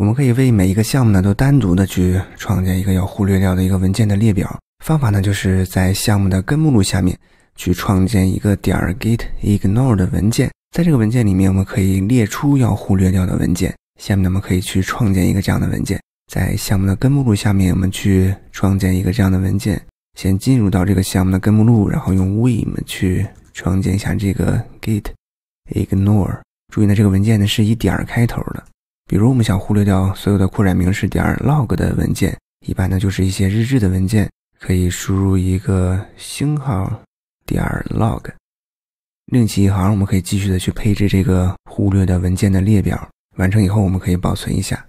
我们可以为每一个项目呢，都单独的去创建一个要忽略掉的一个文件的列表。方法呢，就是在项目的根目录下面去创建一个点儿 git ignore 的文件。在这个文件里面，我们可以列出要忽略掉的文件。下面，呢我们可以去创建一个这样的文件。在项目的根目录下面，我们去创建一个这样的文件。先进入到这个项目的根目录，然后用 vim 去创建一下这个 git ignore。注意呢，这个文件呢，是以点儿开头的。比如，我们想忽略掉所有的扩展名是点 log 的文件，一般呢就是一些日志的文件，可以输入一个星号点 log。另起一行，我们可以继续的去配置这个忽略的文件的列表。完成以后，我们可以保存一下，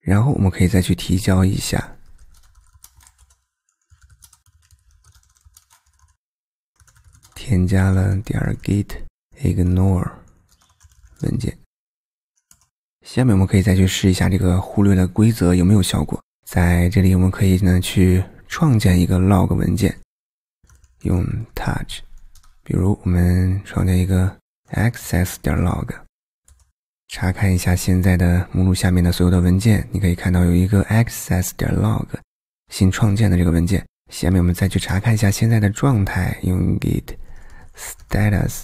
然后我们可以再去提交一下，添加了点 git ignore 文件。下面我们可以再去试一下这个忽略的规则有没有效果。在这里我们可以呢去创建一个 log 文件，用 touch，比如我们创建一个 access 点 log，查看一下现在的目录下面的所有的文件，你可以看到有一个 access 点 log 新创建的这个文件。下面我们再去查看一下现在的状态，用 git status，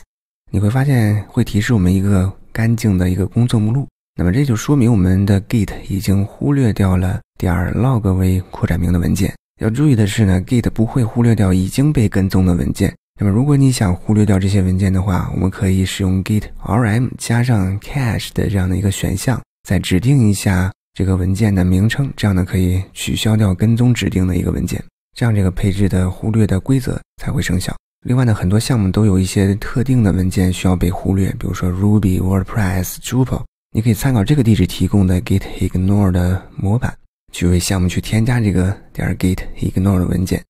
你会发现会提示我们一个干净的一个工作目录。那么这就说明我们的 Git 已经忽略掉了点 l o g 为扩展名的文件。要注意的是呢，Git 不会忽略掉已经被跟踪的文件。那么如果你想忽略掉这些文件的话，我们可以使用 Git rm 加上 cache 的这样的一个选项，再指定一下这个文件的名称，这样呢可以取消掉跟踪指定的一个文件。这样这个配置的忽略的规则才会生效。另外呢，很多项目都有一些特定的文件需要被忽略，比如说 Ruby、WordPress、Drupal。你可以参考这个地址提供的 git ignore 的模板，去为项目去添加这个点儿 git ignore 文件。